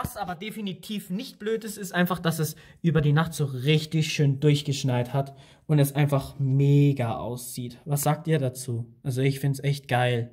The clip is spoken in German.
Was aber definitiv nicht blöd ist, ist einfach, dass es über die Nacht so richtig schön durchgeschneit hat und es einfach mega aussieht. Was sagt ihr dazu? Also ich finde es echt geil.